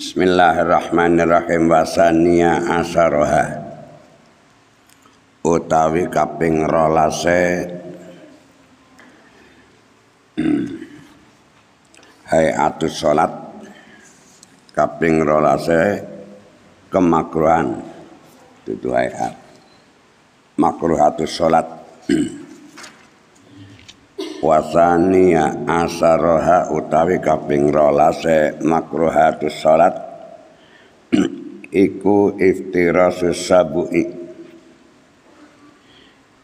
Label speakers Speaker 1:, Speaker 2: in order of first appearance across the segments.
Speaker 1: Bismillahirrahmanirrahim wasania asaroha utawi kaping rolase hmm. hai atus sholat kaping rolase kemakruhan itu hai makruh atus sholat wasania asaroha utawi kaping rolase makruhatus salat iku iftirasu sabui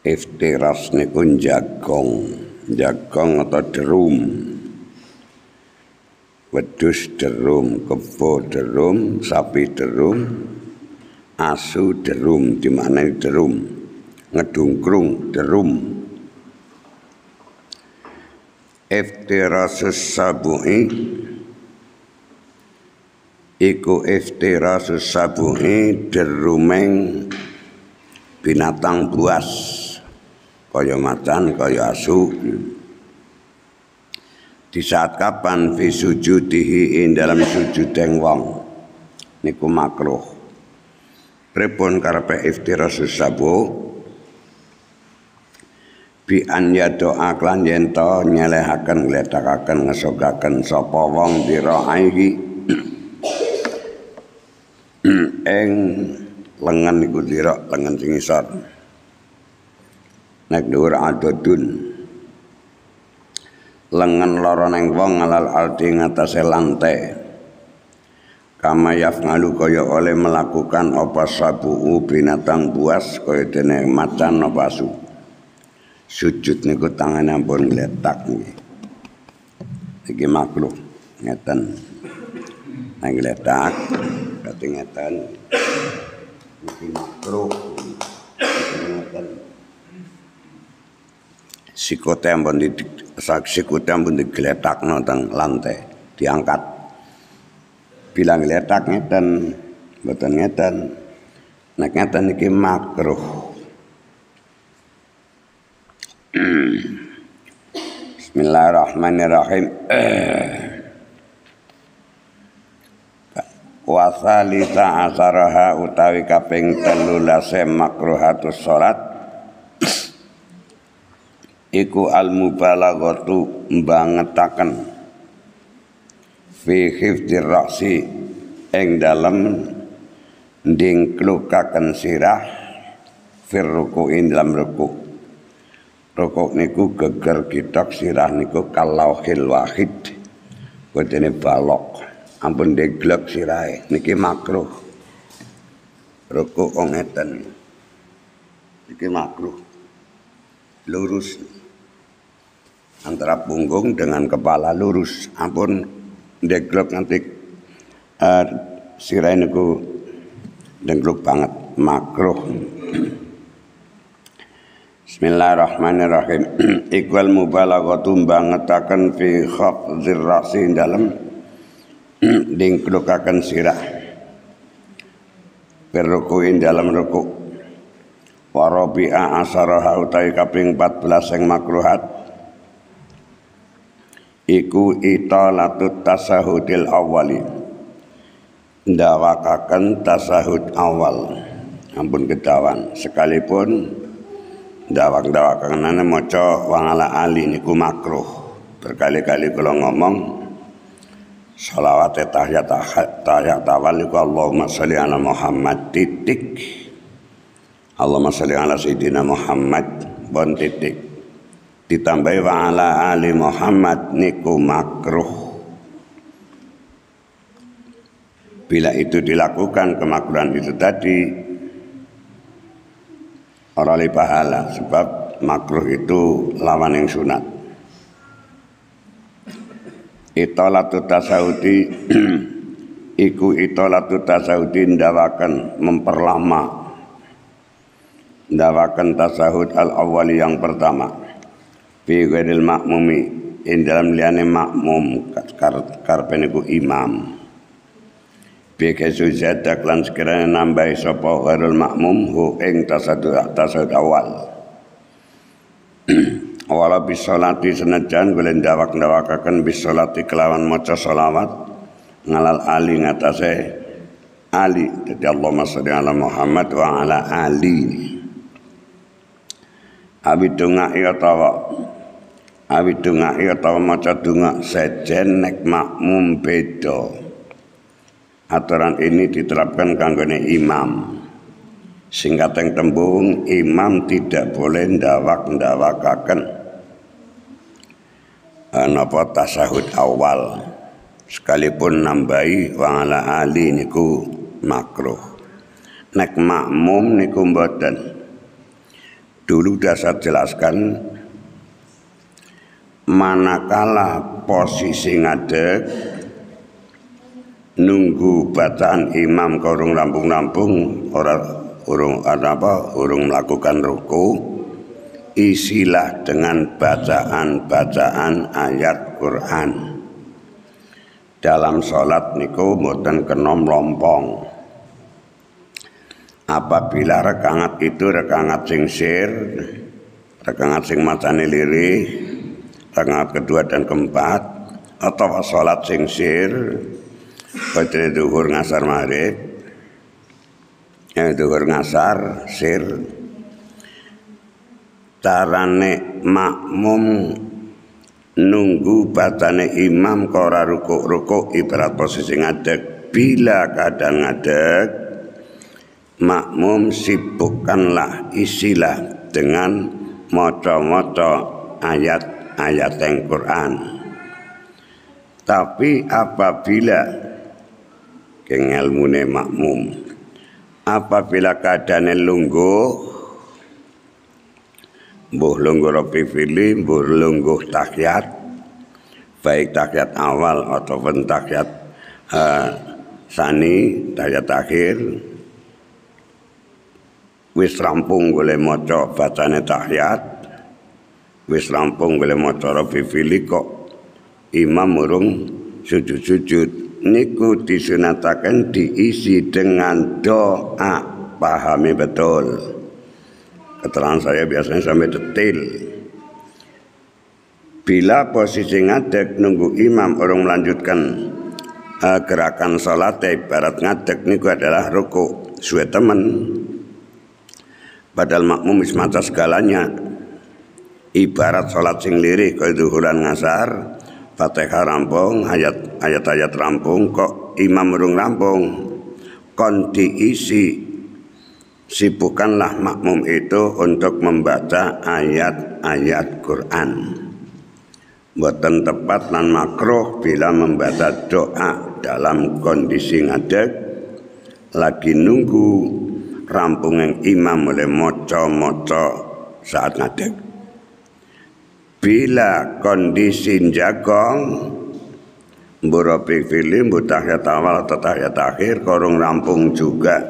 Speaker 1: iftiras niku jagong jagong atau derum wedus derum kebo derum sapi derum asu derum dimana derum ngedungkrung derum, derum. iftirasus sabuhi iku iftirasus sabuhi derumeng binatang buas kaya macan kaya asu di saat kapan fi sujudihi ing dalam sujudeng wong niku makruh pripun karepe iftirasus sabuhi bi an yato aklan yen to nyelehaken ngletakaken ngesogaken sapa wong diro aihi eng lengan iku dira lengan sing isor nek dhuwur adudun lengan loro neng wong alal alti ngatasé lante kama yafnalu kaya oleh melakukan apa sabu binatang buas kaya dene macan apa sujud niku tangan nih, gletak nggih iki makhluk ngeten nang ngeletak berarti ngeten iki makhluk ngeten sikote ampun di sikote ampun digletakno teng lantai diangkat bilang gletak ngeten mboten ngeten nek ngeten iki makruh Bismillahirrahmanirrahim. Wa salita asaraha utawi kaping telulase makruhatus salat iku al mubalaghatu mbangetaken fi hifdzir ra'si ing dalem ndingklukaken sirah Firruku ruku'in dalam ruku' rokok niku geger kitok sirah niku kalau hil wahid kene balok ampun deglek sirahe niki makruh rokok wong ngeten iki makruh lurus antara punggung dengan kepala lurus ampun deglek nanti uh, eh, sirahe niku dengkluk banget makruh Bismillahirrahmanirrahim. Iqwal mubalaghatu bangetaken fi khafzir rasi dalem dingklukaken sirah. Perukuin dalam ruku. Warabi'a asaraha utai kaping 14 yang makruhat. Iku italatut tasahudil awali. Ndawakaken tasahud awal. Ampun kedawan sekalipun dawang dawang karena maca wangala ali niku makruh berkali-kali kalau ngomong salawat tahiyat tahiyat awal niku Allahumma sholli ala Muhammad titik Allahumma sholli ala sayyidina Muhammad bon titik ditambahi wa ala ali Muhammad niku makruh bila itu dilakukan kemakruhan itu tadi Orang oleh pahala sebab makruh itu lawan yang sunat itolatu tasawudi iku itolatu tasawudi ndawakan memperlama ndawakan tasahud al awali yang pertama fi ghairil makmumi ing dalam liane makmum karpeniku imam suzat daklan sekiranya nambahi sopo gharul makmum hu ing tasadu tasadu awal Wala bisolati senajan gulen dawak-dawakakan bisolati kelawan moco solawat Ngalal ali ngatase ali Jadi Allah salli ala Muhammad wa ala ali Abi dunga iya tawa Abi dunga iya tawa moco dunga sejen nek makmum bedo Aturan ini diterapkan kanggone imam. yang tembung imam tidak boleh ndawak-ndawakaken eh, napa tasahud awal sekalipun nambahi wangala ali niku makruh. Nek makmum niku mboten. Dulu sudah saya jelaskan manakala posisi ngade nunggu bacaan imam kurung rampung-rampung ora urung apa urung melakukan ruku isilah dengan bacaan-bacaan ayat Quran dalam sholat niku mboten kenom lompong apabila rekangat itu rekangat sing sir rekangat sing macane liri rekangat kedua dan keempat atau sholat sing sir Badre duhur ngasar maghrib. Ya duhur ngasar sir. Tarane makmum nunggu batane imam kora rukuk-rukuk ibarat posisi ngadek. bila kadang ngadek, makmum sibukkanlah isilah dengan moto-moto ayat-ayat yang Quran tapi apabila ing ilmune makmum apabila keadaan lungguh buh lungguh ropi fili mbuh lungguh tahiyat baik takyat awal ataupun tahiyat uh, eh, sani takyat akhir wis rampung golek maca bacane takyat, wis rampung golek maca rofi fili kok imam murung sujud-sujud niku disunatakan diisi dengan doa pahami betul keterangan saya biasanya sampai detail bila posisi ngadek nunggu imam orang melanjutkan uh, gerakan salat ya, barat ngadek niku adalah ruku suwe temen padahal makmum ismata segalanya ibarat salat sing lirih itu duhuran ngasar Fatihah rampung, ayat ayat-ayat rampung kok imam urung rampung. Kon diisi sibukkanlah makmum itu untuk membaca ayat-ayat Quran. buatan tepat dan makruh bila membaca doa dalam kondisi ngadeg lagi nunggu rampung yang imam mulai moco-moco saat ngadeg bila kondisi jagong burapik filim butahiyat awal tetahiyat akhir korong rampung juga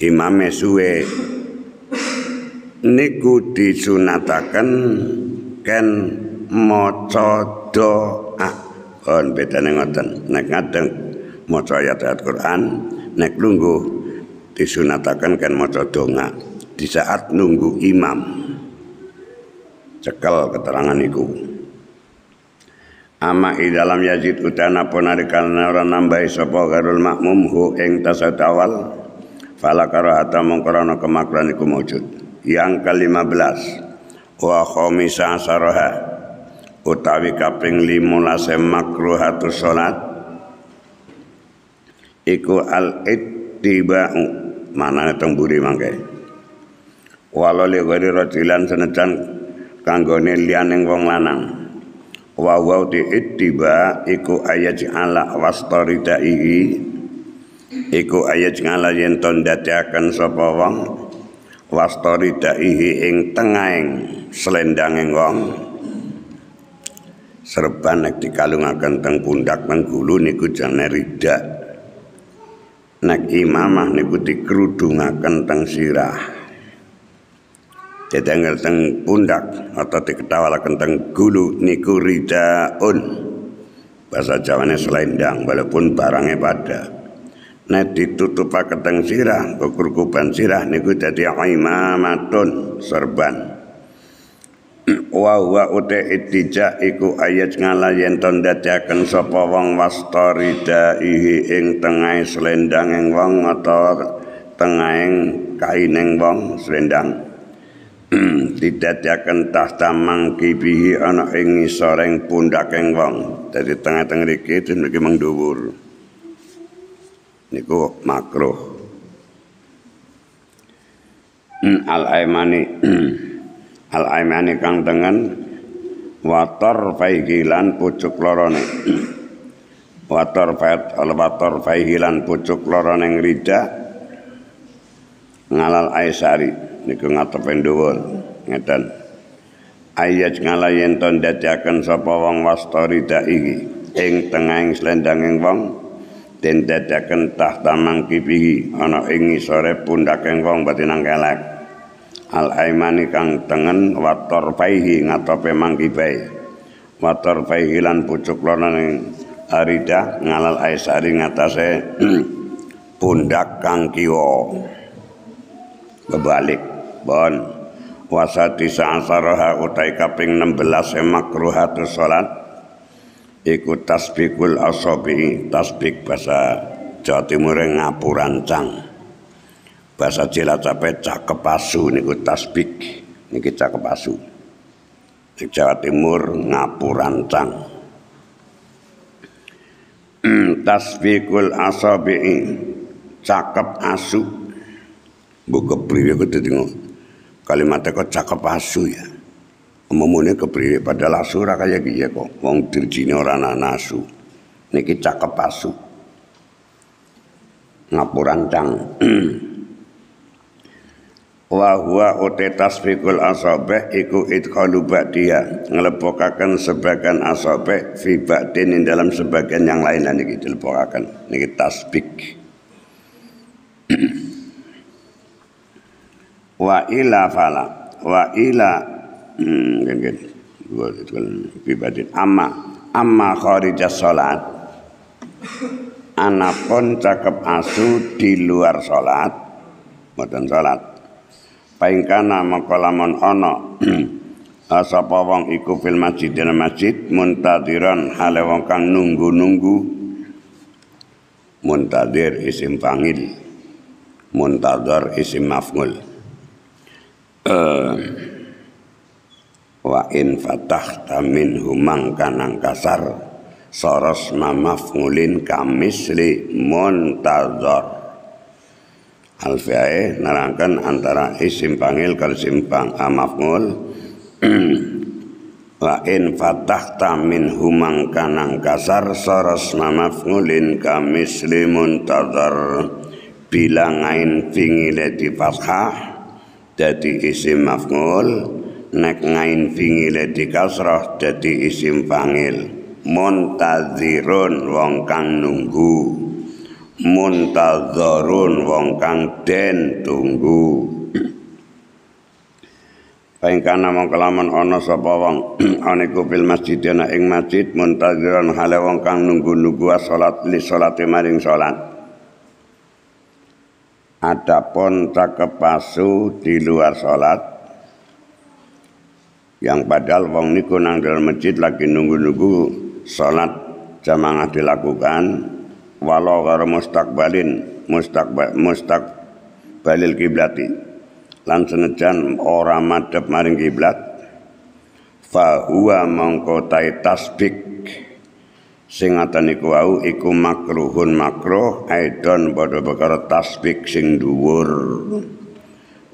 Speaker 1: imam suwe niku disunataken ken maca doa on bedane ngoten nek ngadeng maca ayat-ayat Quran nek lungguh disunatakan ken maca donga di saat nunggu imam cekel keterangan iku ama i dalam yajid utana ponarikan orang nambahi sopo garul makmum hu tasat awal fala hata mongkrono kemakran iku wujud yang ke belas wa khomisa saraha utawi kaping 15 e makruhatu sholat iku al ittiba'u mana tengburi mangke walau li ghairi rajilan kanggone liyaning wong lanang wa wa tiba iku ayat ala wastaridaihi iku ayat ngala yen ton dadakan sapa wong wastaridaihi ing tengahing selendanging wong serban nek dikalungaken teng pundak menggulu niku jane ridak nek imamah niku dikerudungaken teng sirah tetanggal teng pundak atau diketawalakan teng gulu niku ridaun bahasa Jawane selendang walaupun barangnya pada nah ditutup keteng sirah kekurkuban sirah niku jadi imamatun serban Wah wah uta ittija iku ayat ngalayen ton dadiaken sapa wong wastoridahi ing tengah selendang ing wong atau kain kaining wong selendang didadyaken tahta mangkibihi ana ing isoreng pundhaking wong dadi tengah-tengah riki dene mengdhuwur niku makruh hmm, al aimani al aimani kang dengan wator faihilan pucuk lorone wator fat al wator faihilan pucuk lorone ing ngalal aisari niku ngatepen dhuwur ngeten ayat ngalah yen ton dadiaken sapa wong wastori iki ing tengahing slendanging wong den dadiaken tahta mangki bihi ana ing ngisore pundhakeng wong batin angkelek al aimani kang tengen wator faihi ngatepe mangki bae wator faihi lan pucuk lonaning arida ngalal aisari ngatase pundak kang kiwa bebalik bon wasa disa asaroha utai kaping 16 makruhatu sholat iku tasbikul asobi tasbik bahasa Jawa Timur yang ngapurancang bahasa capek cakep asu niku tasbik niki cakep asu Jawa Timur ngapurancang hmm, tasbikul asobi cakep asu buka priwe kudu kalimatnya kok cakep asu ya umumnya kepriwe pada lasu kaya gitu kok wong dirjine ora ana asu niki cakep asu ngapuran cang wa huwa uti tasbikul asabih iku idkhalu ba'diha ngelepokakan sebagian asabih fi ba'din dalam sebagian yang lain nah, niki dilepokakan niki tasbik wa ila fala wa ila dua hmm, kan, kan. itu kan pribadi amma amma kharija salat anapun cakep asu di luar salat mboten salat paingkana maka lamun ana sapa wong iku fil masjid dene masjid muntadiran hale wong kang nunggu-nunggu muntadir isim panggil muntadar isim maf'ul uh, wa in fatahta humang kanang kasar soros mamaf ngulin kamisli li montazor Alfiae nerangkan antara isim panggil simpang isim pang amafngul ah, wa in humang kanang kasar soros mamaf ngulin kamisli montazor bilangain fingile di fathah dadi isim maf'ul nek ngain fi'ile dikasrah dadi isim fa'il muntazirun wong kang nunggu muntazirun wong kang den tunggu Pengkana mongkelaman ono sapa wong aniku fil masjid ana ing masjid muntazirun hale wong kang nunggu-nunggu salat li salate maring salat Adapun cakepasu di luar sholat yang padahal wong niku nang dalam masjid lagi nunggu-nunggu sholat jamaah dilakukan walau karo mustakbalin mustakbal mustakbalil kiblati lan senajan ora madhep maring kiblat fa huwa mongko tasbik sing ngaten iku wau iku makruhun makruh aidon padha perkara tasbih sing dhuwur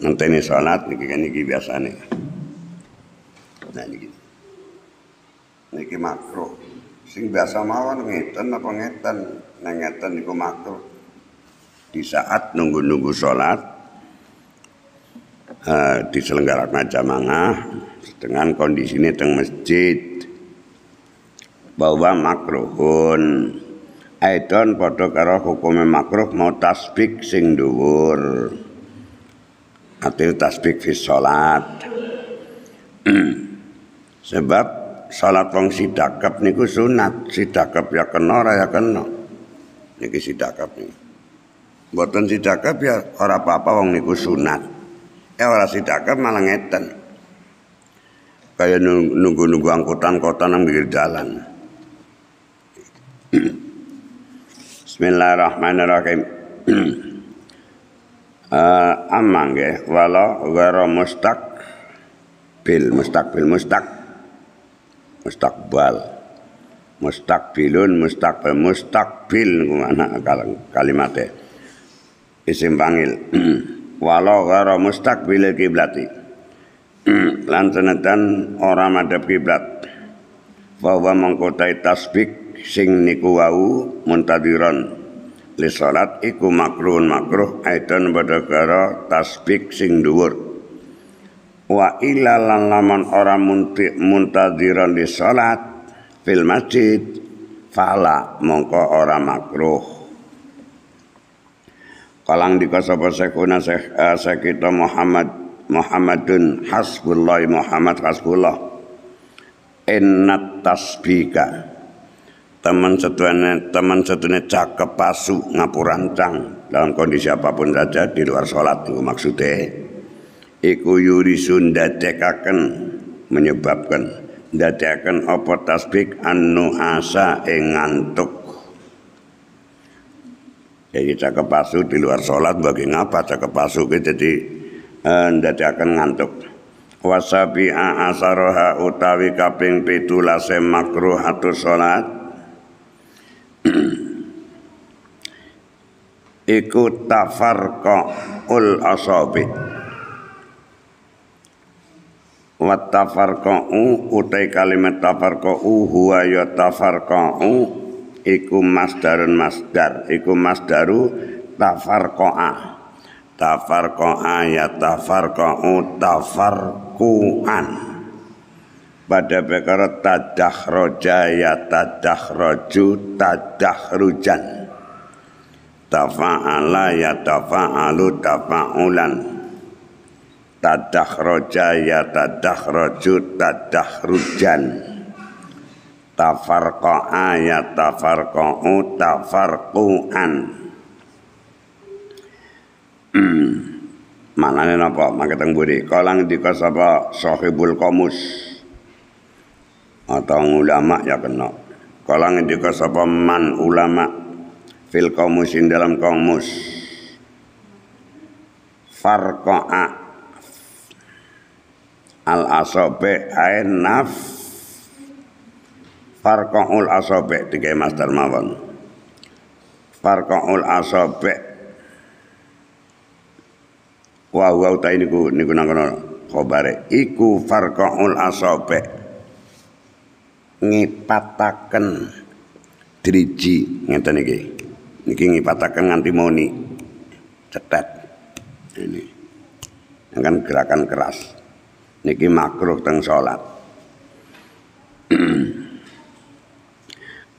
Speaker 1: ngenteni salat niki kan iki biasane nah niki niki makruh sing biasa mawon ngeten apa ngeten nah ngeten niku makruh di saat nunggu-nunggu salat uh, diselenggarakan jamaah dengan kondisi ini teng masjid bahwa makruhun Aidon padha karo hukume makruh mau tasbih sing dhuwur. Atil tasbih fi salat. Sebab salat wong sidakep niku sunat, sidakep ya kena ora ya kena. Niki sidakep niku Mboten sidakep ya ora apa-apa wong niku sunat. Ya ora sidakep malah ngeten. Kayak nunggu-nunggu angkutan kota nang pinggir jalan. Bismillahirrahmanirrahim. uh, amang ya wala ghara mustak bil mustaqbil mustaq mustaqbal mustak mustaqbil mustaqbil kalimat kalimatnya isim panggil wala mustak bil kiblati lan senetan ora madhep kiblat bahwa mengkotai tasbih sing niku wau muntadiron li salat iku makruh makruh aidan badakara tasbik sing dhuwur wa illa lan lamun ora muntadiron li salat fil masjid fala mongko ora makruh Kalang di sapa sekuna sek, uh, eh, Muhammad Muhammadun hasbullah Muhammad hasbullah Innat tasbika teman satuannya teman satunya cakep pasu ngapurancang dalam kondisi apapun saja di luar sholat itu maksudnya iku sunda cekakan menyebabkan dadakan apa tasbik anu asa ing ngantuk jadi cakep pasu di luar sholat bagi ngapa cakep pasu itu jadi eh, dadakan ngantuk wasabi asaroha utawi kaping pitulase makruh atau sholat iku ul asabi wa u utai kalimat u huwa ya u iku masdarun masdar iku masdaru tafarqa tafarqaa ya tafarqa tafarqau tafarquan pada perkara tadah roja ya tadah roju tadah rujan tafa'ala ya tafa'alu tafa'ulan tadah roja ya tadah roju tadah rujan tafarqa'a ya tafarqa'u tafarqu'an ini hmm. napa mangketeng buri kalang dika sapa sahibul komus atau ulama ya kena kala ngendika sapa man ulama fil kaumus dalam kaumus farqa'a al asope ain naf farqa'ul asope tiga master mawon farqa'ul asabi wa huwa ta ni niku nang kono khobare iku farqa'ul asope ngipataken driji ngeten iki niki ngipataken nganti moni cetet ini kan gerakan keras niki makruh teng salat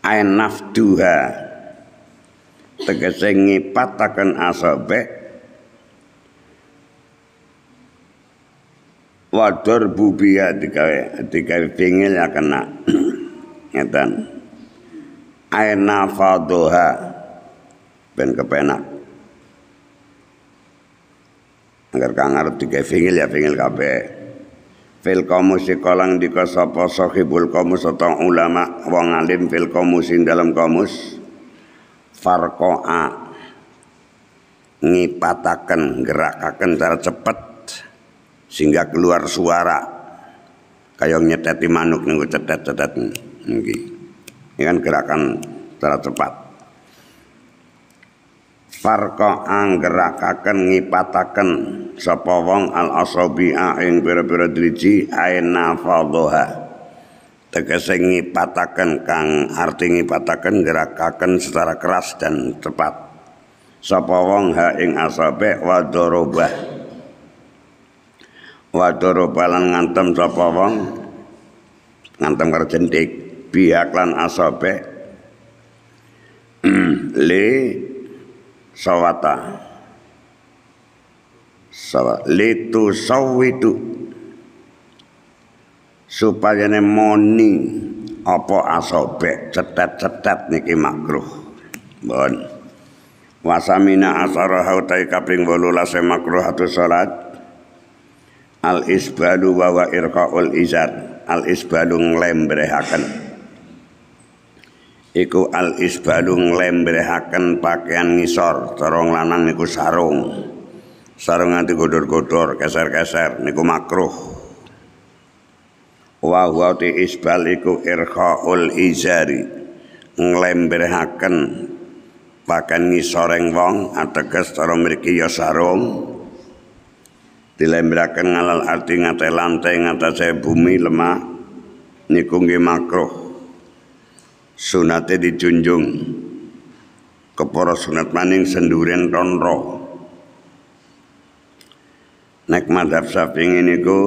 Speaker 1: ainaf nafduha tegese ngipataken asabe wadur bubiya digawe digawe pingil ya kena ngeten aina fadoha ben kepenak agar kangar tiga fingil ya fingil kape fil di kolang di sapa sohibul komus atau ulama wong alim fil dalam komus farkoa ngipataken gerakaken cara cepet sehingga keluar suara kayak nyeteti manuk nih cetet cetet ini kan gerakan secara cepat. ang anggerakaken ngipataken sapa wong al asobia ing pira-pira driji aina fadhaha. Tegese ngipataken kang arti ngipataken gerakaken secara keras dan cepat. Sapa wong ha ing asabe wa darabah. Wadoro ngantem sapa wong ngantem karo pihak lan asabe le sawata sawa tu sawitu supaya moni apa asabe cetet-cetet niki makruh bon wasamina asara hautai kaping 18 makruhatu salat al isbalu bawa wa irqaul izar al isbalu berehakan iku al isbalu nglembrehake pakaian ngisor terong lanang niku sarung sarung nganti godor-godor keser-keser niku makruh wa huwa ti isbal iku irkhaul izari nglembrehake pakaian ngisoreng wong ateges cara mriki ya sarung dilembrakan ngalal arti ngatai lantai ngatai bumi lemah niku nggih makruh sunate dijunjung kepara sunat maning senduren ronro nek madhab ini niku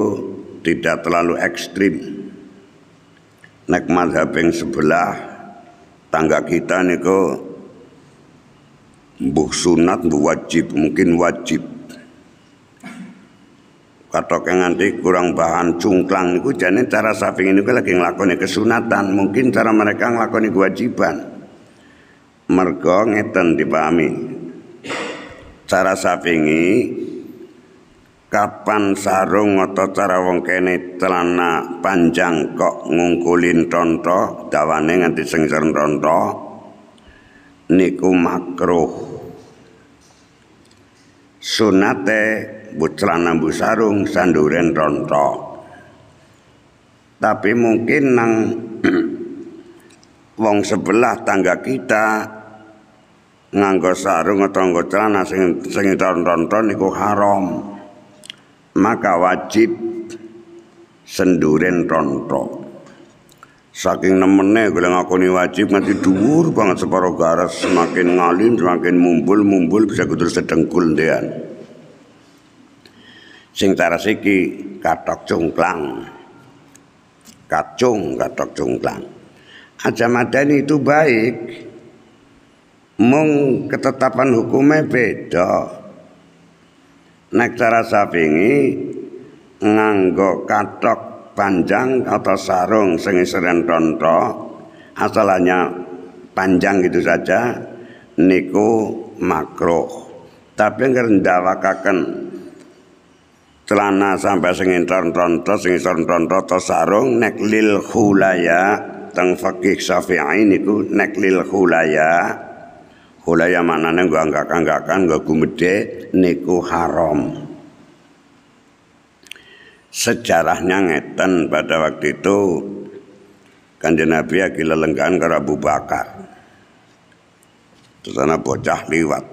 Speaker 1: tidak terlalu ekstrim nek madhab yang sebelah tangga kita niku buk sunat mbuh wajib mungkin wajib katok yang nanti kurang bahan cungklang itu jadi cara saving ini lagi ngelakoni kesunatan mungkin cara mereka ngelakoni kewajiban mergo ngeten dipahami cara savingi kapan sarung atau cara wong kene celana panjang kok ngungkulin tonto dawane nganti sengsara tonto niku makruh sunate celana mbok sarung sanduren rontok. Tapi mungkin nang wong sebelah tangga kita nganggo sarung atau nganggo celana sing sing rontok niku haram. Maka wajib senduren rontok. Saking nemene gue aku ini wajib nanti dhuwur banget separuh garis, semakin ngalin semakin mumbul mumbul bisa gue sedengkul dia. sing cares iki katok cungklang kacung katok cungklang Ajamadani itu baik mung ketetapan hukumnya beda nek cara sapingi nganggo katok panjang atau sarung sing isren tonto asalnya panjang gitu saja niku makro tapi ngerendawakakan celana sampai sing entron-tronto sing entron sarung nek lil ya teng fakih Syafi'i niku nek lil khulaya mana neng nggo anggak-anggakan gua gumede niku haram sejarahnya ngeten pada waktu itu Kanjeng Nabi akil lenggan ke Abu Bakar. Terus bocah liwat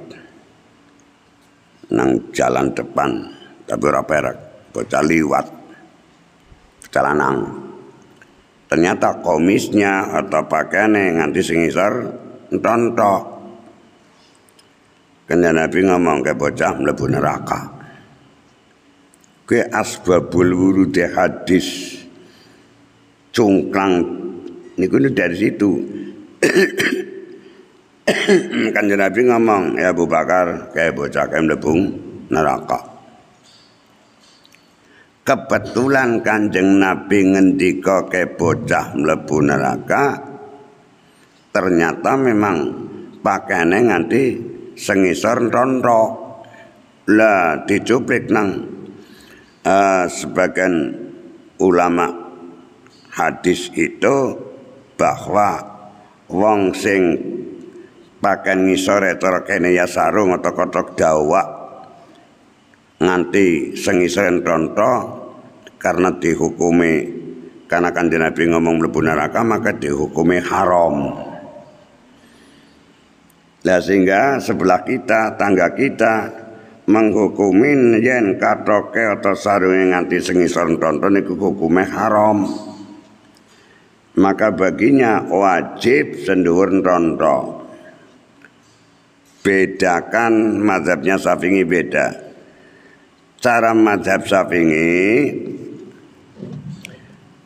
Speaker 1: nang jalan depan tapi ora perak bocah liwat bocah lanang ternyata komisnya atau pakaiannya nganti singisar entontok kena nabi ngomong ke bocah mlebu neraka ke asbabul di hadis cungklang niku dari situ kanjeng Nabi ngomong ya Abu Bakar kayak bocah kayak melebung neraka kebetulan Kanjeng Nabi ngendika ke bocah mlebu neraka ternyata memang pakaiannya nganti sengisor rontok lah dicuplik nang uh, sebagian ulama hadis itu bahwa wong sing pakai ngisore ya cara kene ya sarung atau kotok dawak nganti sengisor rontok karena dihukumi karena kan Nabi ngomong mlebu neraka maka dihukumi haram lah sehingga sebelah kita tangga kita menghukumi yen katoke atau yang nganti sengisor tonton itu hukumnya haram maka baginya wajib sendur tonton bedakan mazhabnya Safingi beda. Cara mazhab Safingi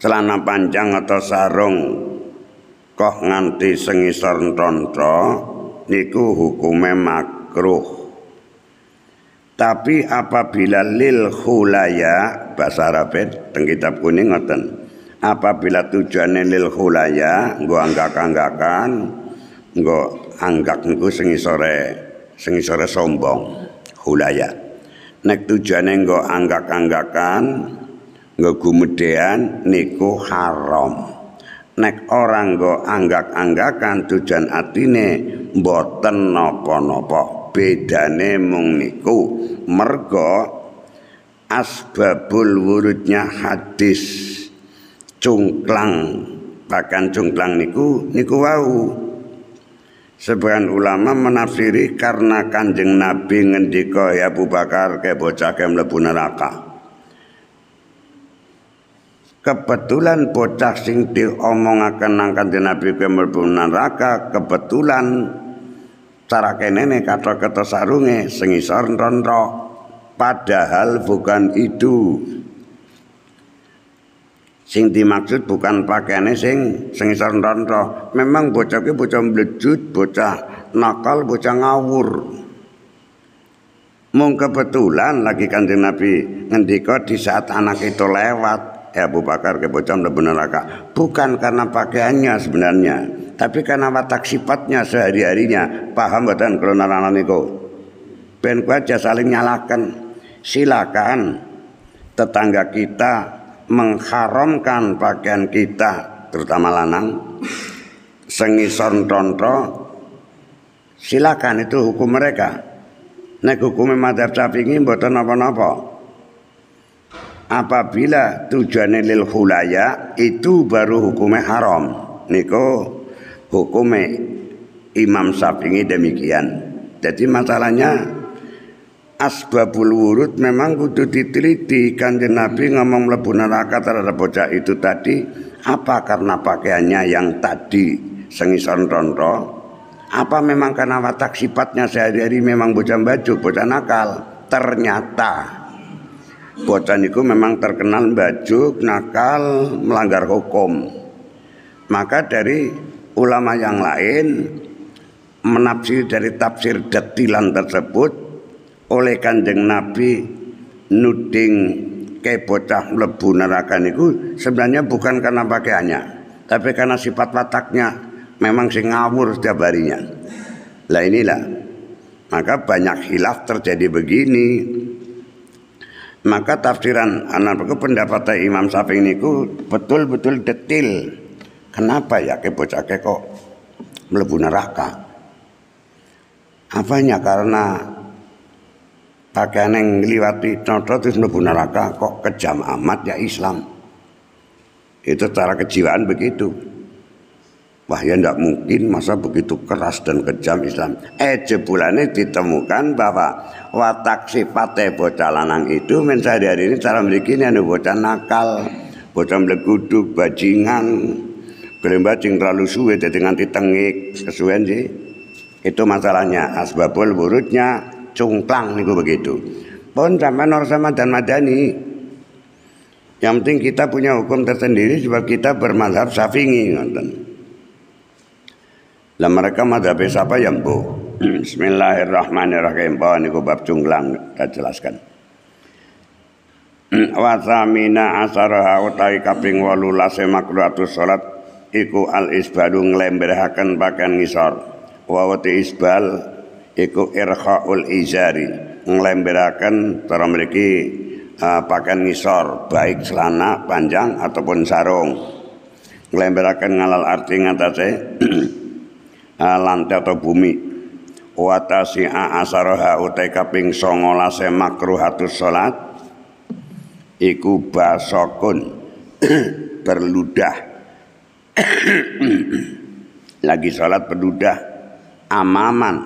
Speaker 1: celana panjang atau sarung kok nganti sengisor tonto niku hukume makruh tapi apabila lil khulaya bahasa Arab teng kitab kuning ngoten apabila tujuannya lil khulaya nggo anggak-anggakan nggo anggak niku sengisore sengisore sombong khulaya nek tujuannya nggo anggak-anggakan nggo gumedean niku haram nek orang go anggak-anggakan tujuan atine mboten nopo napa bedane mung niku mergo asbabul wurudnya hadis cungklang bahkan cungklang niku niku wau Sebagian ulama menafsiri karena kanjeng Nabi ngendiko ya Abu Bakar ke bocah ke mlebu neraka kebetulan bocah sing akan nang kanthi Nabi kuwi mlebu neraka kebetulan cara kenene kata kata sarunge sing isor nrontok padahal bukan itu sing dimaksud bukan pakaiannya sing sing isor nrontok memang bocah ke bocah mlejut bocah nakal bocah ngawur Mung kebetulan lagi kanjeng Nabi ngendika di saat anak itu lewat eh Abu Bakar kebocam benar neraka bukan karena pakaiannya sebenarnya tapi karena watak sifatnya sehari-harinya paham badan kalau nalan itu. ben aja saling nyalakan silakan tetangga kita mengharamkan pakaian kita terutama lanang sengisor tonto silakan itu hukum mereka nek hukum madhab syafi'i mboten apa-apa apabila tujuannya lil khulaya itu baru hukumnya haram niko hukumnya Imam Syafi'i demikian jadi masalahnya asbabul wurud memang kudu diteliti kanjeng Nabi ngomong lebu neraka terhadap bocah itu tadi apa karena pakaiannya yang tadi sengison ronro apa memang karena watak sifatnya sehari-hari memang bocah baju bocah nakal ternyata Bocah niku memang terkenal baju nakal, melanggar hukum. Maka dari ulama yang lain menafsir dari tafsir detilan tersebut oleh kanjeng Nabi nuding ke bocah lebu neraka niku sebenarnya bukan karena pakaiannya tapi karena sifat wataknya memang sing ngawur setiap harinya lah inilah maka banyak hilaf terjadi begini maka tafsiran anak pendapat Imam Syafi'i ku betul-betul detil kenapa ya ke kok mlebu neraka apanya karena pakaian yang ngeliwati contoh terus mlebu neraka kok kejam amat ya Islam itu cara kejiwaan begitu wah ya tidak mungkin masa begitu keras dan kejam Islam eh jebulannya ditemukan bahwa watak sifatnya bocah lanang itu men sehari-hari ini cara memiliki ini ada anu bocah nakal bocah meleguduk bajingan gelem bajing terlalu suwe jadi nganti tengik kesuwen sih itu masalahnya asbabul burutnya cungklang niku begitu pun sampai nor sama dan madani yang penting kita punya hukum tersendiri sebab kita bermadhab syafi'i nonton lah mereka madhab siapa yang boh Bismillahirrahmanirrahim. Bahwa niku bab cunglang kita jelaskan. Hmm, Wasamina asaraha utai kaping 18 makruhatus salat iku al isbalu nglemberaken pakaian ngisor. Wawati isbal iku irkhaul izari nglemberaken cara mereka uh, pakaian ngisor baik celana panjang ataupun sarung. Nglemberaken ngalal arti ngatasi uh, eh, lantai atau bumi watasi asaroha utai kaping semakru makruhatus sholat iku basokun berludah lagi sholat berludah amaman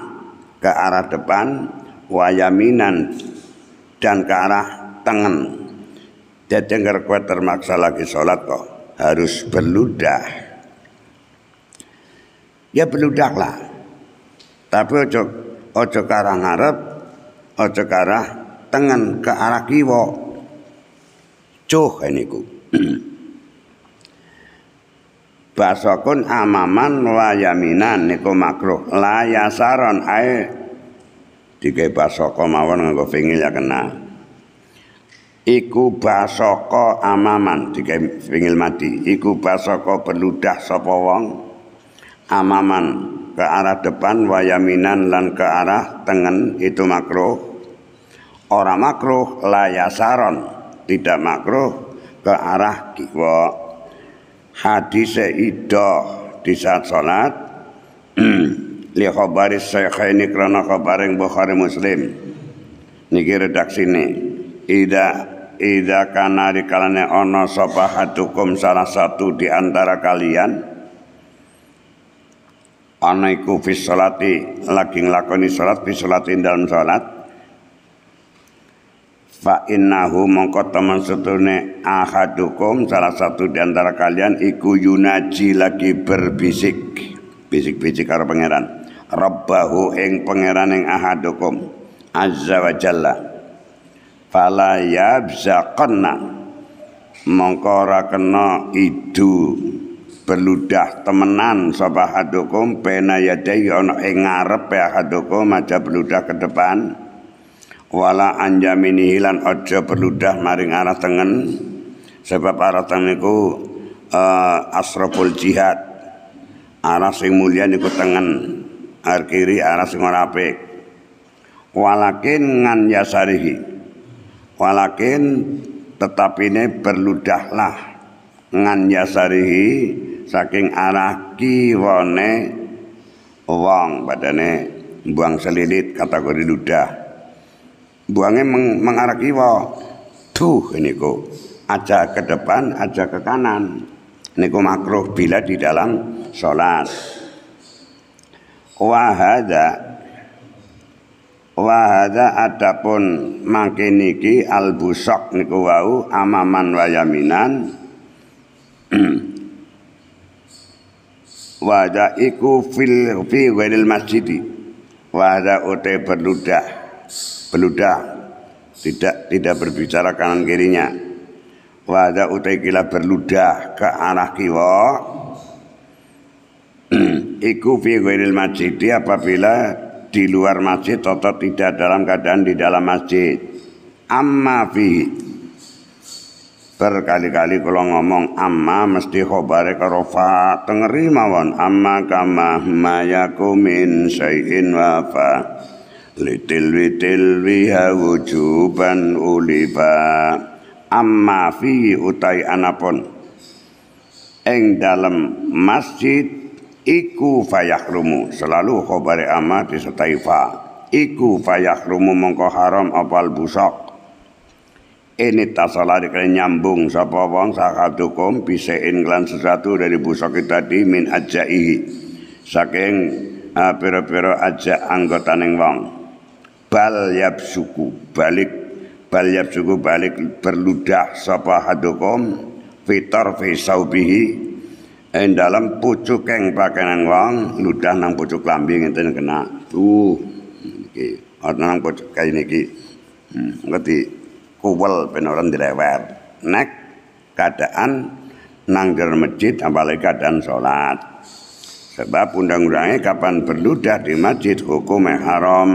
Speaker 1: ke arah depan wayaminan dan ke arah tengen jadi nggak kuat termaksa lagi sholat kok harus berludah ya berludahlah tapi ojo arah ngarep ojo arah tengen ke arah kiwa. cuh ini ku basokun amaman layaminan niku makruh layasaron ae dike basoko mawon nggo pingil ya kena iku basoko amaman dike pingil mati iku basoko peludah sapa wong amaman ke arah depan wayaminan lan ke arah tengen itu makruh ora makruh layasaron tidak makro ke arah kiwa hadis idoh di saat sholat li saya ini krana khabaring Bukhari Muslim niki redaksi ini ida Ida kana kalane ono sapa hatukum salah satu di antara kalian ana iku fi salati lagi nglakoni salat fi salati dalam salat fa innahu mongko teman setune ahadukum salah satu di antara kalian iku yunaji lagi berbisik bisik-bisik karo pangeran rabbahu ing pangeran ing ahadukum azza wa jalla fala yabzaqanna mongko ora kena idu berludah temenan sapa hadukum ya yadai ana ing ngarep ya hadukum aja berludah ke depan wala anjamini hilan aja berludah maring arah tengen sebab arah tengen iku uh, eh, asraful jihad arah sing mulia niku tengen arah kiri arah sing ora apik walakin ngan yasarihi walakin tetapine berludahlah ngan yasarihi saking arah kiwone wong badane buang selilit kategori duda, buangnya meng mengarah kiwo tuh ini ku aja ke depan aja ke kanan ini ku makruh bila di dalam sholat wahada wahada adapun al niki busok niku wau amaman wayaminan wada iku fil fi ghairil masjid Wajah utai berludah berludah tidak tidak berbicara kanan kirinya Wajah utai kila berludah ke arah kiwa iku fi ghairil masjid apabila di luar masjid atau tidak dalam keadaan di dalam masjid amma fi berkali-kali kalau ngomong amma mesti khobare karo fa tengeri mawon amma kama mayaku min syai'in wa fa litil witil wiha wujuban uliba amma fi utai anapun eng dalam masjid iku fayahrumu selalu khobare amma disertai fa iku fayahrumu mongko haram apal busok. ini tasala dikali nyambung sapa wong sakadukum bisa inglan sesuatu dari busoki tadi min ajaihi saking uh, pira-pira aja anggota neng wong bal yap suku balik bal yap suku balik berludah sapa hadukum fitor fi saubihi yang dalam pucuk keng pakaian wong ludah nang pucuk lambi itu kena tuh ini, ini, ini, pucuk ini, ini, ini, kuwel ben ora dilewer. Nek keadaan nangger masjid apalagi keadaan sholat. Sebab undang-undangnya kapan berludah di masjid hukumnya haram.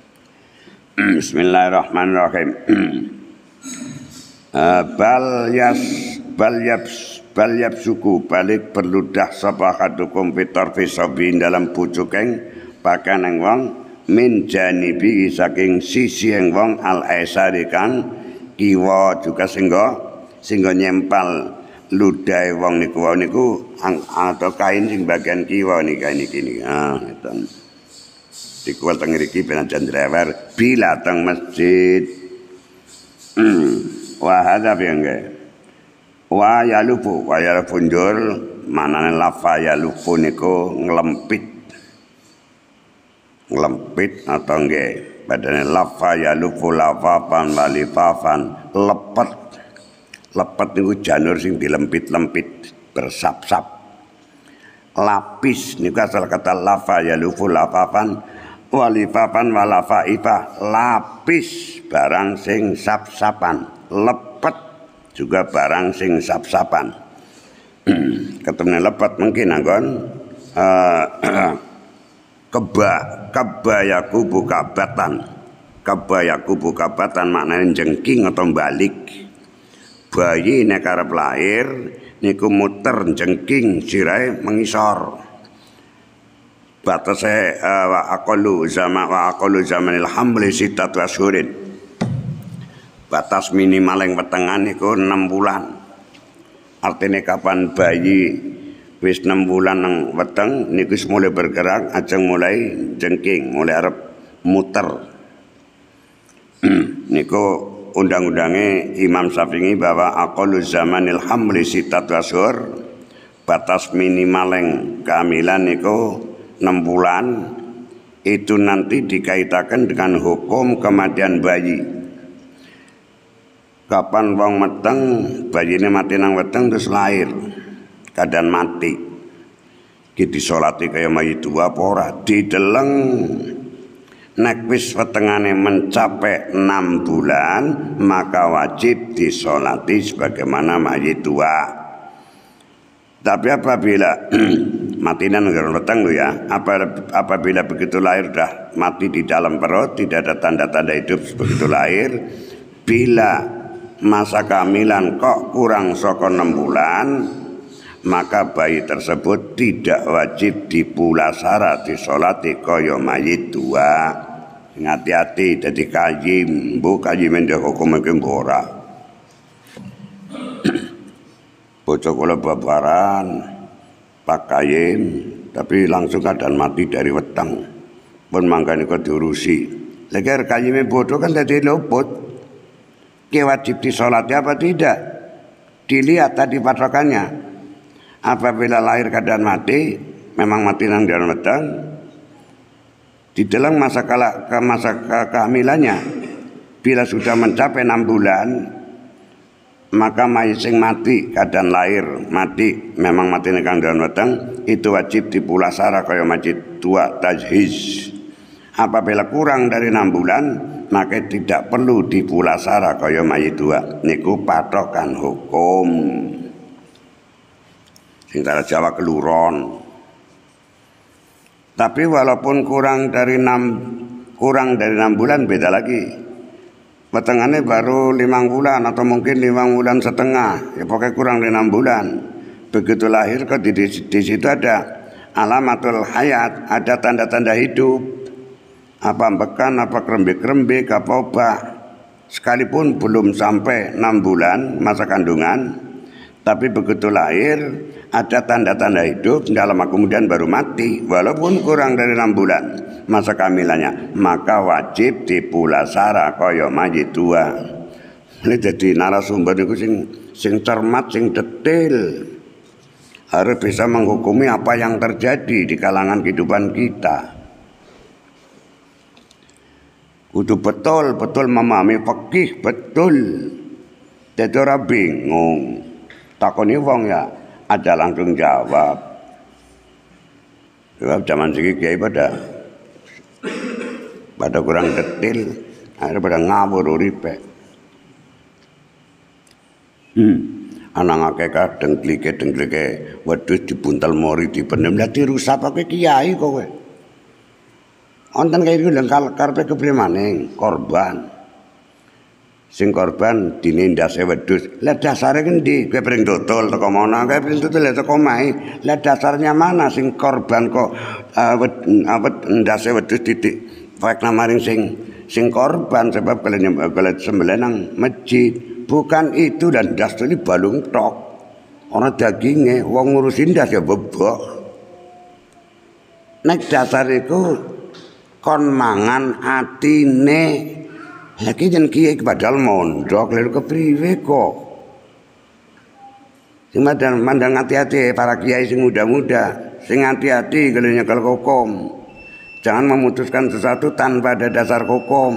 Speaker 1: Bismillahirrahmanirrahim. Eh, bal yas bal yaps bal suku balik berludah sapa kadukum fitar fisabin dalam pucukeng pakaian yang wong min janibi saking sisi yang wong al aisyari kan kiwa juga singgo singgo nyempal ludai wong niku wong niku atau kain sing bagian kiwa nih kain ini kini ah itu di kuat penajan driver bila teng masjid hmm, wah ada yang gak wah ya lupu wah ya lupunjur niku ngelempit Lempit atau nggih badannya lava ya lufu lafafan walifafan lepet lepet niku janur sing dilempit-lempit bersap-sap lapis niku asal kata lafa ya lufu lafafan walifafan walafaifa lapis barang sing sap-sapan lepet juga barang sing sap-sapan ketemu lepet mungkin anggon eh, keba kebaya kubu kabatan kebaya kubu kabatan maknanya jengking atau balik bayi nekara lahir niku muter jengking sirai mengisor saya uh, eh, wa akolu zaman wa aqallu zamanil hamli sitat wasurin batas minimal yang petengan niku enam bulan artinya kapan bayi wis 6 bulan nang weteng niku mulai bergerak ajeng mulai jengking mulai arep muter niku undang-undangnya Imam Syafi'i bahwa aqallu zamanil hamli sitat wasur batas minimaleng kehamilan niku 6 bulan itu nanti dikaitakan dengan hukum kematian bayi kapan wong meteng ini mati nang weteng terus lahir keadaan mati kita disolati kaya mayi dua porah, di dideleng nek wis mencapai enam bulan maka wajib disolati sebagaimana mayi dua tapi apabila matinan enggak weteng ya, apabila begitu lahir dah mati di dalam perut, tidak ada tanda-tanda hidup begitu lahir. Bila masa kehamilan kok kurang sokong enam bulan, maka bayi tersebut tidak wajib dipulasara disolati kaya mayit dua hati-hati jadi kajim bu kajim yang hukum mungkin borak. bocok kalau babaran pakaian tapi langsung keadaan mati dari wetang pun mangkani kau diurusi leger yang bodoh kan jadi luput di wajib disolati apa tidak dilihat tadi patokannya apabila lahir keadaan mati memang mati nang dalam keadaan matang di dalam masa kala ke masa kehamilannya bila sudah mencapai enam bulan maka maising mati keadaan lahir mati memang mati nang dalam wedang itu wajib dipulasara kaya majid tua tajhiz apabila kurang dari enam bulan maka tidak perlu dipulasara kaya mayit tua niku patokan hukum Sing tanah Jawa keluron. Tapi walaupun kurang dari enam kurang dari enam bulan beda lagi. Petengannya baru lima bulan atau mungkin lima bulan setengah, ya pokoknya kurang dari enam bulan. Begitu lahir ke di, di, di situ ada alamatul hayat, ada tanda-tanda hidup. Apa bekan, apa kerembik-kerembik, apa sekalipun belum sampai enam bulan masa kandungan, tapi begitu lahir ada tanda-tanda hidup dalam kemudian baru mati walaupun kurang dari enam bulan masa kehamilannya maka wajib dipulasara kaya maji tua ini jadi narasumber itu sing sing cermat sing detail harus bisa menghukumi apa yang terjadi di kalangan kehidupan kita kudu betul betul memahami fakih betul jadi orang bingung takoni wong ya ada langsung jawab. Sebab zaman segi kiai pada pada kurang detil, akhirnya pada ngawur uripe. Hmm. Anak akeh kadang klike dengleke di dibuntel mori dipenem lah dirusak pakai kiai kowe. Onten kaya iki gitu, lengkal karepe kepriye korban sing korban dinindase wedhus. Lah dasare ngendi? Kowe pring dodol teko mana? Kowe pring dodol ya teko mai. Lah dasarnya mana sing korban kok apa eh, eh, ndase wedhus titik fak maring sing sing korban sebab kalian eh, kalian sembelih nang masjid. Bukan itu dan das ini balung tok. Orang dagingnya, wong ngurusin das ya bebok. Nek dasar itu kon mangan atine Lakijan kiai badal mondok lalu kepriwe kok. Sing mandang mandang hati-hati para kiai sing muda-muda, sing hati-hati kalau nyekel kokom. Jangan memutuskan sesuatu tanpa ada dasar kokom.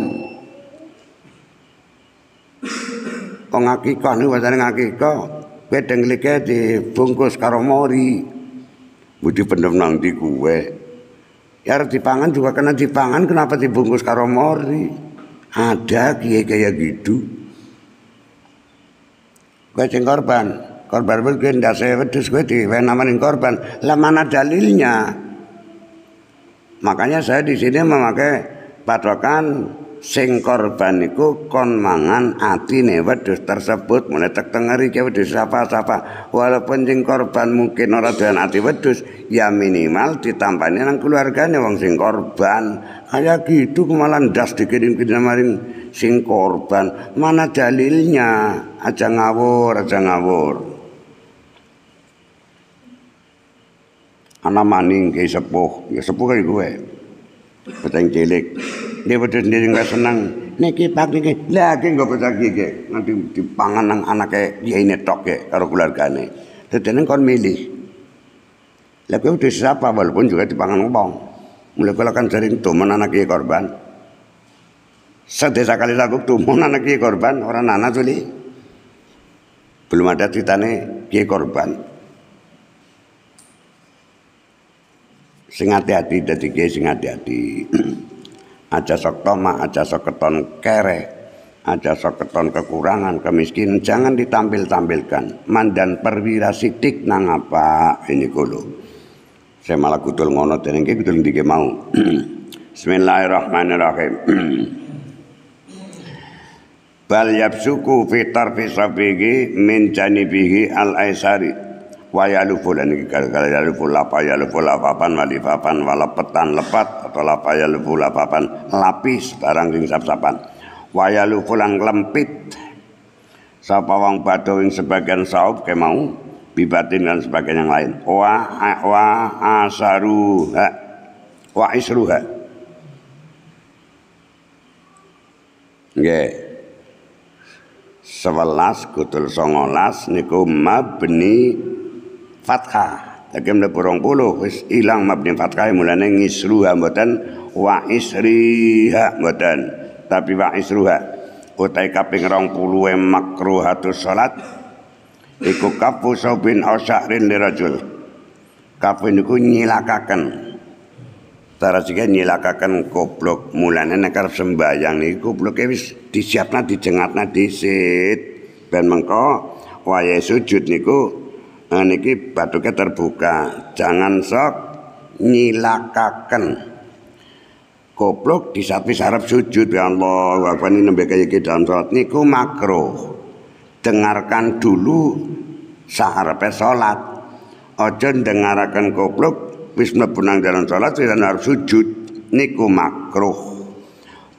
Speaker 1: Wong nih, niku wasane akikah, kowe denglike dibungkus karo mori. Budi pendem nang di kuwe. Ya dipangan juga kena dipangan kenapa dibungkus karo mori? Ada kiai kayak gitu. Gue sing korban, korban pun gue ndak saya wedus gue di namain korban. Lah mana dalilnya? Makanya saya di sini memakai patokan sing korban iku kon mangan atine wedhus tersebut menetek tek tengeri ke wedhus sapa-sapa walaupun sing korban mungkin ora doyan ati wedhus ya minimal ditampani nang keluargane wong sing korban kaya gitu malah ndas dikirim-kirim maring sing korban mana dalilnya aja ngawur aja ngawur ana maning ke sepuh ya sepuh kaya gue peteng cilik Dia wedhus sendiri enggak senang. Niki pak niki. Lah iki nggo gigi nanti dipangan nang anake kiyaine tok ya karo keluargane. Dadene kon milih. Lah udah siapa walaupun juga dipangan wong. Mulai kalau kan sering tumen anak kiai korban. Sedesa kali lagu tumen anak kiai korban orang anak tuli. Belum ada ceritane kiai korban. Sing hati-hati dadi kiai sing hati-hati. aja sok toma aja sok keton kere aja sok keton kekurangan kemiskinan jangan ditampil-tampilkan mandan perwira sitik nang apa ini kulo saya malah kutul ngono teneng ke kutul ndike mau Bismillahirrahmanirrahim Bal yabsuku fitar fisabihi min janibihi al-aisari wa yalufu lan iki kala yalufu lapa yalufu lapapan papan walapetan lepat atau lapa yalufu lapapan lapis barang sing sap-sapan wa lufu lan lempit sapa wong badhe ing sebagian saub kemau bibatin dan sebagian yang lain wa wa ha wa isruha nggih Sebelas kutul songolas nikum mabni fathah lagi mulai burung puluh hilang mabni fathah Mulanya ngisruha mboten Wa isriha mboten Tapi wa isruha Utai kaping rong puluh makruhatus sholat Iku kafu sobin osahrin dirajul Kafu niku nyilakakan Tarasika nyilakakan goblok mulanya nekar sembahyang sembayang niku gobloke disiapna dijengatna disit dan mengko wayahe sujud niku nah, niki batuke terbuka jangan sok nyilakaken goblok sapi sarap sujud ya Allah Apa ini kayak gitu dalam sholat? niku makro dengarkan dulu saharepe sholat. aja dengarkan goblok wis mlebu nang dalan salat wis sujud niku makro,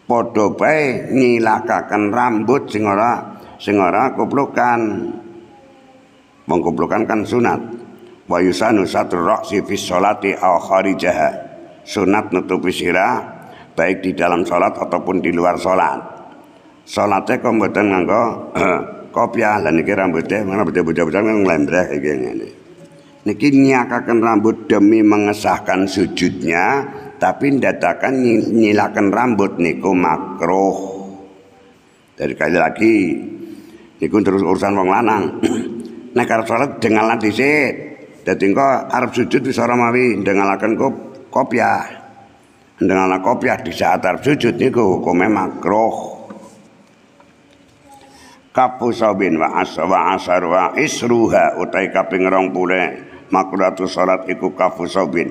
Speaker 1: padha bae nyilakaken rambut sing ora sing ora koplokan mengkumpulkan kan sunat wa yusanu satru ra'si fi sholati aw kharijaha sunat nutupi sirah baik di dalam sholat ataupun di luar sholat sholatnya kok mboten nganggo kopiah lan iki rambutnya mana bocah-bocah kan nglembreh iki ngene niki nyakaken rambut demi mengesahkan sujudnya tapi ndadakan nyilakan rambut niku makruh dari kali lagi niku terus urusan wong lanang nek arep salat dengalan dhisik. Dadi engko arep sujud wis ora mawi dengalaken ku kopiah. Dengalan kopiah di saat arep sujud niku hukume makruh. Kapu sabin wa asar wa asar wa isruha utai kaping rong pule makruhatu salat iku kapu bin.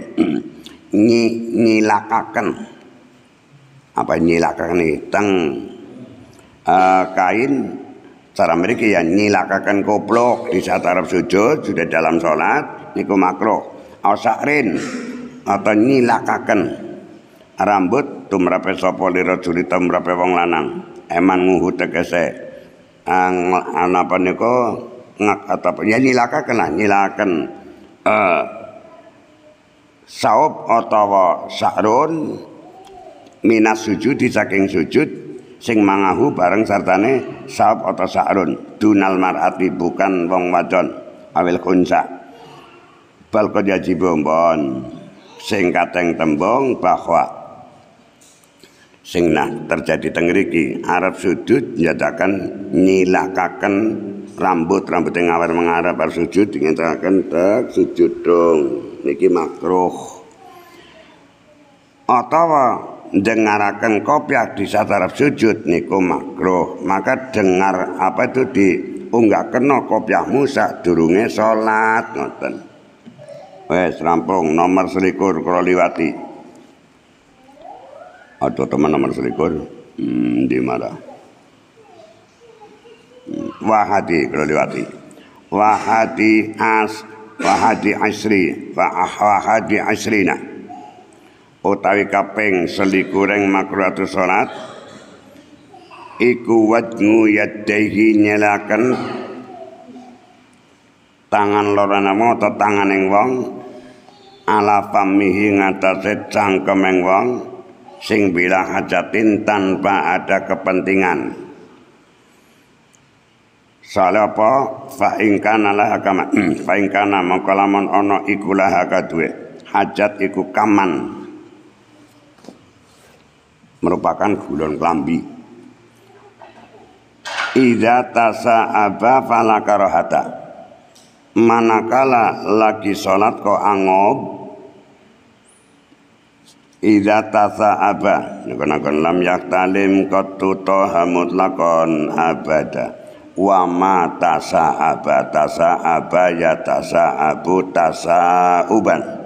Speaker 1: Ny, nyilakaken apa nyilakaken teng eh, kain Cara mereka ya nyilakakan koplok di saat Arab sujud sudah dalam sholat niku makro. Ausakrin atau nyilakakan rambut tumrape sapa lira juli tumrape wong lanang. Eman nguhu tegese ang apa niku ngak atau ya nyilakakan lah nyilakan uh, eh, saub atau sahrun minas sujud di saking sujud sing mangahu bareng sartane saub atau sa'run dunal mar'ati bukan wong wadon awil kunsa bal qad ya bombon sing kateng tembong bahwa sing nah terjadi tengriki Arab sujud nyatakan nyilakaken rambut rambut yang awar mengarah harus sujud dinyatakan tak sujud dong niki makruh atau dengarakan kopiah di sataraf sujud niku makruh maka dengar apa itu diunggah kena kopiah Musa durunge sholat ngoten wes rampung nomor selikur kroliwati liwati atau teman nomor selikur hmm, di mana hmm, wahadi kroliwati liwati wahadi as wahadi asri wahadi asrina utawi kaping selikuring makruhatu salat iku wajnu yadaihi nyelaken tangan loro namo tetangan ing wong ala pamihi ngatasé cangkemeng wong sing bilah hajatin tanpa ada kepentingan Soalnya apa? Fa'ingkana lah hakaman. kalamun mengkalaman ono ikulah haka duwe. Hajat iku kaman. merupakan gulon klambi tasa aba falakarohata Manakala lagi sholat kok angob Iza tasa'aba Nakon-nakon lam yaktalim kotu toha mutlakon abada tasa aba tasa aba ya tasa abu tasa uban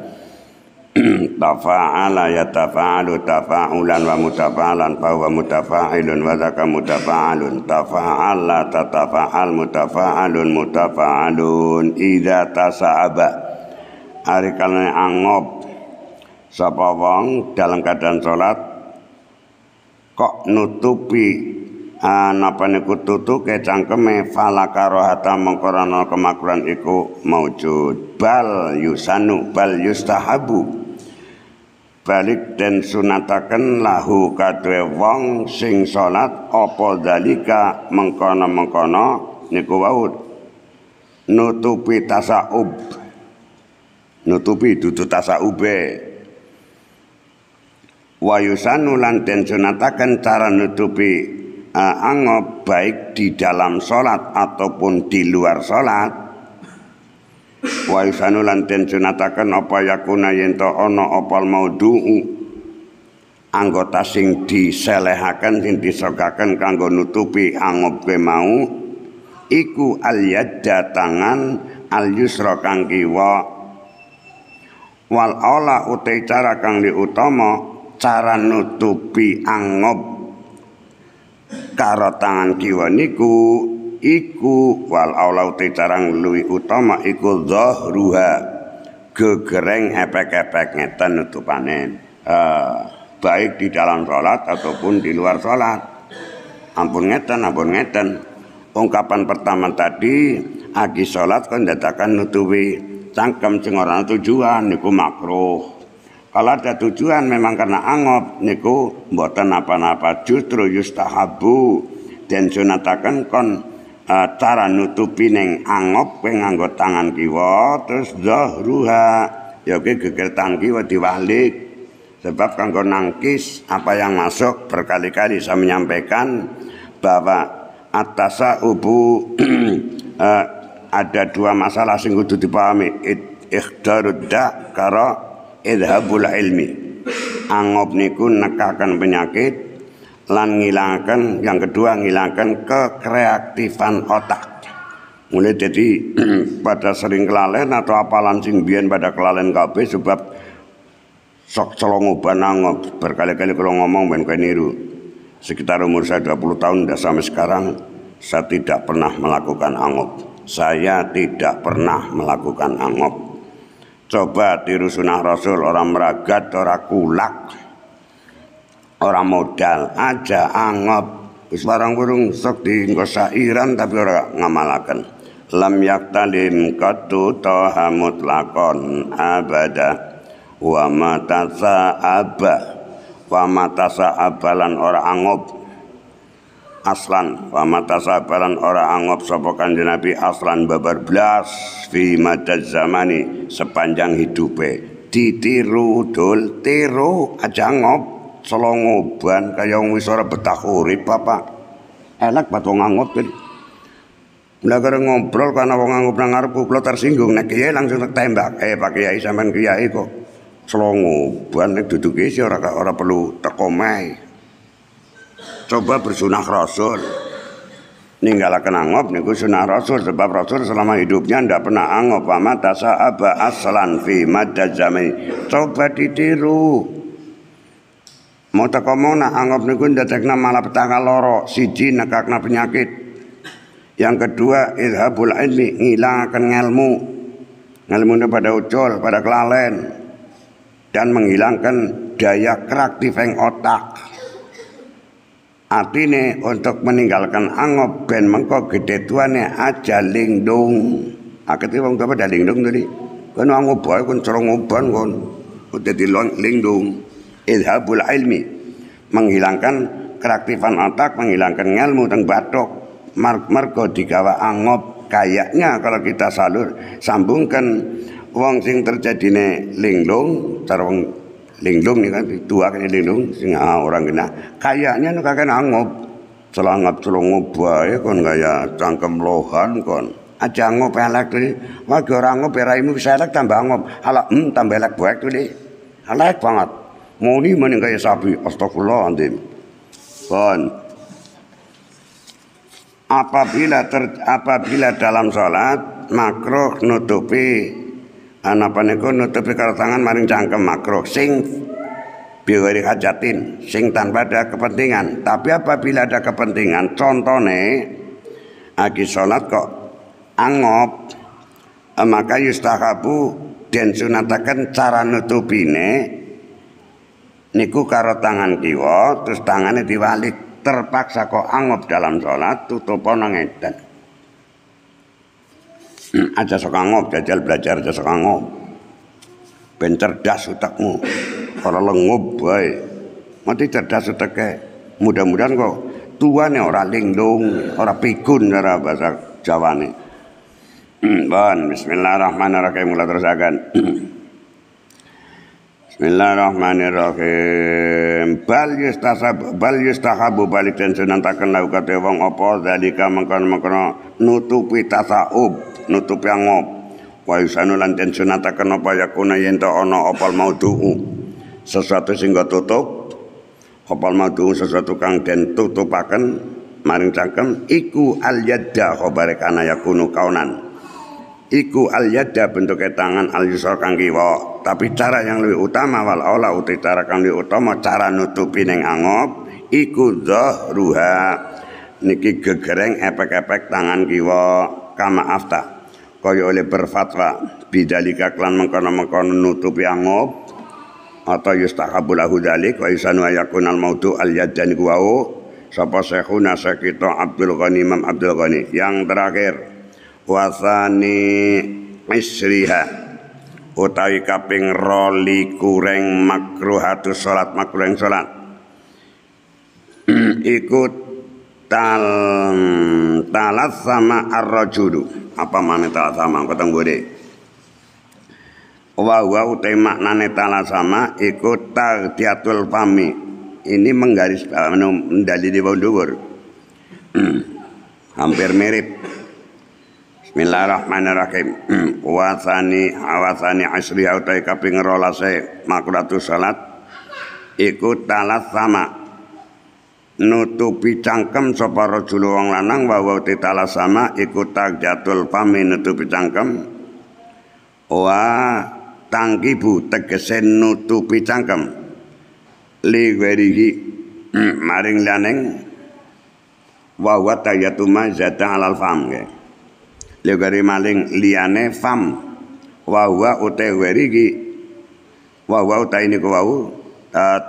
Speaker 1: tafa'ala tafa'alu tafa'ulan wa mutafa'alan fa huwa mutafa'ilun wa dzaka mutafa'alun tafa'ala tatafa'al mutafa'alun mutafa'alun idza tasaba ari kalane angop sapa wong dalam keadaan salat kok nutupi ah, napa niku ke cangkeme falakarohata mengkorono kemakuran iku maujud bal yusanu bal yustahabu balik den sunataken lahu kadwe wong sing salat apa dalika mengkono-mengkono niku wau nutupi tasaub nutupi dudu tasaube wayusan ulan den sunataken cara nutupi uh, baik di dalam salat ataupun di luar salat waisanu lan ten sunataken apa yakuna yen to ana apa maudu anggota sing diselehaken sing disogaken kanggo nutupi angop kowe mau iku al yadda tangan al yusra kang kiwa wal ala utai cara kang diutama cara nutupi angop karo tangan kiwa niku iku wal aulau carang luwi utama iku dhahruha gegereng epek-epek ngeten nutupane uh, baik di dalam solat ataupun di luar solat. ampun ngeten ampun ngeten ungkapan pertama tadi agi solat kan datakan nutupi cangkem cengoran tujuan niku makruh kalau ada tujuan memang karena angop niku buatan apa-apa justru habu. dan sunatakan kon uh, cara nutupi neng angop kowe tangan kiwa terus dhahruha ya kuwi geger tangan kiwa diwalik sebab kanggo nangkis apa yang masuk berkali-kali saya menyampaikan bahwa atasa ubu uh, ada dua masalah sing kudu dipahami ikhtarud da karo idhabul ilmi angop niku nekakan penyakit lan ngilangkan yang kedua ngilangkan kekreatifan otak mulai jadi pada sering kelalen atau apa lansing bian pada kelalen KB sebab sok celongo banang berkali-kali kalau ngomong ben niru sekitar umur saya 20 tahun dan sampai sekarang saya tidak pernah melakukan angop saya tidak pernah melakukan angop coba tiru sunnah rasul orang meragat orang kulak Orang modal, aja angop. Wis warang burung sok diengko sairan tapi ora ngamalaken. Lam yaktalim qattu taha lakon abada wa matasa aba wa matasa abalan ora angop aslan wa abalan ora angop sapa kanjeng Nabi aslan babar blas fi madad zamani sepanjang hidupe ditiru dol tiru aja ngop selongoban kaya wong wis ora betah urip Bapak. Enak bat wong ngoten. Nagara ngobrol karena wong nganggup nang ngarep kula tersinggung nek kiai langsung tembak. Eh Pak Kiai sampean kiai kok selongoban nek duduk si ora ora perlu tekomai. Coba bersunah Rasul. ninggalakan angop niku sunah Rasul sebab Rasul selama hidupnya ndak pernah angop pamata sa'aba aslan fi madad coba ditiru Mau teko mau nak anggap niku ndadekna malapetaka loro, siji nekakna penyakit. Yang kedua ini hilang akan ilmu, ngelmu. Ngelmu pada ucol, pada kelalen dan menghilangkan daya kreatif yang otak. Artinya untuk meninggalkan angop ben mengko gede tuane aja lingdung. Akhirnya wong apa pada lingdung tadi. Kau angop boy, kau cerong oban kau Udah di lingdung ilhabul ilmi menghilangkan keraktifan otak menghilangkan ilmu teng batok mark mergo digawa angop kayaknya kalau kita salur sambungkan wong sing terjadine linglung tarung linglung nih kan dua linglung sing ah, orang kena kayaknya nu kakek angop celangap selongop buaya kon gaya cangkem lohan kon aja angop elek tuh wah orang ngop ya raimu bisa elek tambah angop halak hmm tambah elek buat tuh deh elek banget Mau ini maning kayak sapi. Astagfirullahaladzim. Bon. Apabila ter, apabila dalam sholat makro nutupi anak ah, ku nutupi kalau tangan maring cangkem makro sing biwari hajatin sing tanpa ada kepentingan tapi apabila ada kepentingan contohnya aki sholat kok angop ah, maka yustahabu dan sunatakan cara nutupi nih niku karo tangan kiwa terus tangannya diwalik terpaksa kok angop dalam sholat tutup nang edan aja sok angop jajal belajar aja sok angop ben cerdas utakmu ora lengup bae mati cerdas utake mudah-mudahan kok tuane ora linglung, ora pikun cara bahasa Jawane ban, bismillahirrahmanirrahim. Mula terusakan. Bismillahirrahmanirrahim. Bal yustasab bal yustahabu balik dan sunantaken lau kate wong apa zalika mengkon-mengkon nutupi tasaub, nutupi ngop. Wa yusanu lan den sunantaken apa yakuna yen to ana opal maudhu'u. Sesuatu sing tutup opal maudhu'u sesuatu kang den tutupaken maring cangkem iku al yadda khabare kana yakunu kaunan iku al yada tangan al yusor kang kiwa tapi cara yang lebih utama wal aula uti cara kang lebih utama cara nutupi ning angop iku ruha niki gegereng epek-epek tangan kiwa kama afta kaya oleh berfatwa bidalika klan mengkono-mengkono nutupi angop atau yustahabul kabulah dalik wa yusanu ayakunal maudu al niku kuwau sapa sekhuna sekito Abdul Ghani Imam Abdul Ghani yang terakhir wasani isriha utawi kaping roli kureng makruhatu sholat makruheng sholat. ikut tal talas sama arrojudu apa mana talas sama kata deh wah wah utai maknane talas sama ikut tar tiatul fami ini menggaris eh, di bawah hampir mirip Bismillahirrahmanirrahim. Wasani hmm, awasani asri utai kaping rolase makulatu salat ikut talas sama nutupi cangkem sapa rajul wong lanang bahwa wa talas sama ikut tak jatul fami nutupi cangkem wa tangkibu tegese nutupi cangkem li werihi hmm, maring laneng wa wa tayatuma zata alal fam Liogari ya maling liane fam Wawa utai weri ki Wawa utai niku wau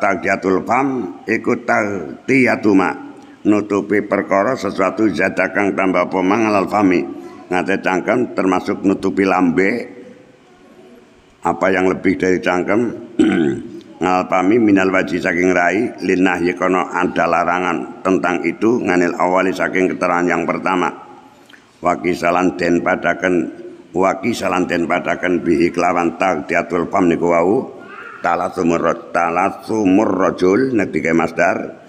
Speaker 1: jatul eh, fam Iku tagdiatuma Nutupi perkara sesuatu jadakan tambah pemangal alal fami Ngate cangkem termasuk nutupi lambe Apa yang lebih dari cangkem ngalpami minal waji saking rai linah yekono ada larangan tentang itu nganil awali saking keterangan yang pertama wakisalan den padaken wakisalan den padaken bihi kelawan taqdiatul pam niku wau talatu murraj talatu murrajul nek masdar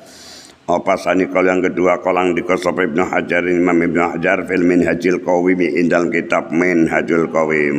Speaker 1: apa sani yang kedua kolang di kosof Ibnu Hajar Imam Ibnu Hajar fil minhajil qawimi indal kitab minhajul qawim